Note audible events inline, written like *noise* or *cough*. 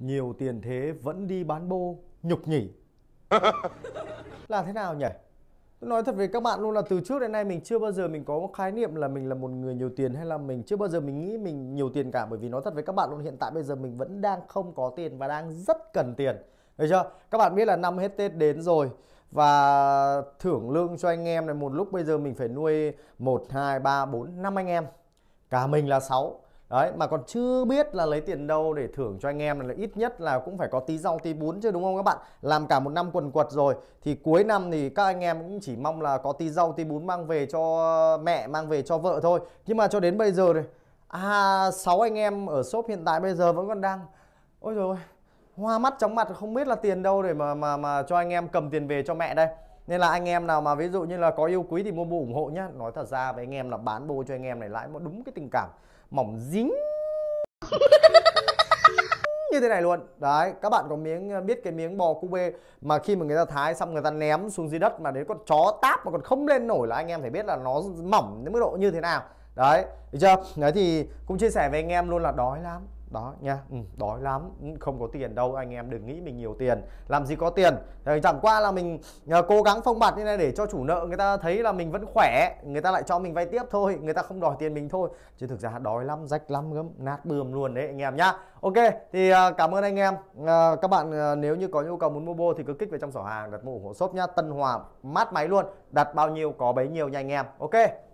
Nhiều tiền thế vẫn đi bán bô, nhục nhỉ *laughs* Là thế nào nhỉ? Tôi nói thật với các bạn luôn là từ trước đến nay mình chưa bao giờ mình có một khái niệm là mình là một người nhiều tiền hay là mình chưa bao giờ mình nghĩ mình nhiều tiền cả bởi vì nói thật với các bạn luôn hiện tại bây giờ mình vẫn đang không có tiền và đang rất cần tiền. Được chưa? Các bạn biết là năm hết Tết đến rồi và thưởng lương cho anh em này một lúc bây giờ mình phải nuôi 1 2 3 4 5 anh em. Cả mình là 6 đấy mà còn chưa biết là lấy tiền đâu để thưởng cho anh em là ít nhất là cũng phải có tí rau tí bún chứ đúng không các bạn làm cả một năm quần quật rồi thì cuối năm thì các anh em cũng chỉ mong là có tí rau tí bún mang về cho mẹ mang về cho vợ thôi nhưng mà cho đến bây giờ này à sáu anh em ở shop hiện tại bây giờ vẫn còn đang ôi rồi hoa mắt chóng mặt không biết là tiền đâu để mà mà mà cho anh em cầm tiền về cho mẹ đây nên là anh em nào mà ví dụ như là có yêu quý thì mua bô ủng hộ nhá nói thật ra với anh em là bán bô cho anh em này lại một đúng cái tình cảm mỏng dính *laughs* như thế này luôn đấy các bạn có miếng biết cái miếng bò cube mà khi mà người ta thái xong người ta ném xuống dưới đất mà đến con chó táp mà còn không lên nổi là anh em phải biết là nó mỏng đến mức độ như thế nào đấy được chưa đấy thì cũng chia sẻ với anh em luôn là đói lắm đó nha ừ, đói lắm ừ, không có tiền đâu anh em đừng nghĩ mình nhiều tiền làm gì có tiền chẳng qua là mình à, cố gắng phong bạt như này để cho chủ nợ người ta thấy là mình vẫn khỏe người ta lại cho mình vay tiếp thôi người ta không đòi tiền mình thôi chứ thực ra đói lắm rách lắm gấm nát bươm luôn đấy anh em nhá ok thì à, cảm ơn anh em à, các bạn nếu như có nhu cầu muốn mua bô thì cứ kích về trong sổ hàng đặt mua ủng hộ shop nhá tân hòa mát máy luôn đặt bao nhiêu có bấy nhiêu nha anh em ok